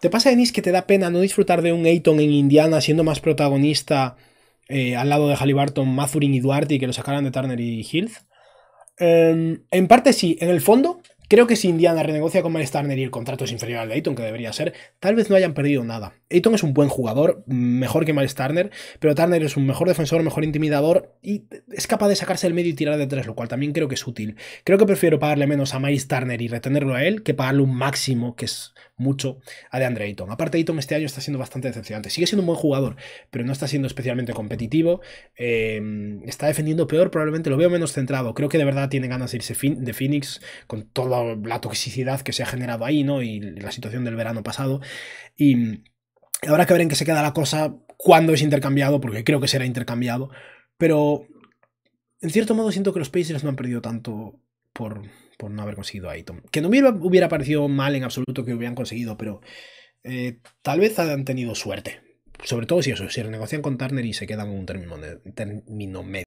¿Te pasa, Denis, que te da pena no disfrutar de un Ayton en Indiana siendo más protagonista eh, al lado de Halliburton, Mazurin y Duarte y que lo sacaran de Turner y Hills? Em, en parte sí, en el fondo, creo que si Indiana renegocia con Miles Turner y el contrato es inferior al de Ayton, que debería ser, tal vez no hayan perdido nada. Ayton es un buen jugador, mejor que Miles Turner, pero Turner es un mejor defensor, mejor intimidador y es capaz de sacarse el medio y tirar de tres, lo cual también creo que es útil. Creo que prefiero pagarle menos a Miles Turner y retenerlo a él que pagarle un máximo, que es mucho, a DeAndre Ayton. Aparte, Ayton este año está siendo bastante decepcionante. Sigue siendo un buen jugador, pero no está siendo especialmente competitivo. Em, está defendiendo peor, probablemente lo veo menos centrado. Creo que de verdad tiene ganas de irse de Phoenix con toda la toxicidad que se ha generado ahí, ¿no? Y la situación del verano pasado. Y Habrá que ver en qué se queda la cosa, cuando es intercambiado, porque creo que será intercambiado. Pero en cierto modo siento que los Pacers no han perdido tanto por, no haber conseguido a Aiton. Que no me hubiera, parecido mal en absoluto que hubieran conseguido, pero eh, tal vez hayan tenido suerte. Sobre todo si eso, si renegocian con Turner y se quedan un término, término medio.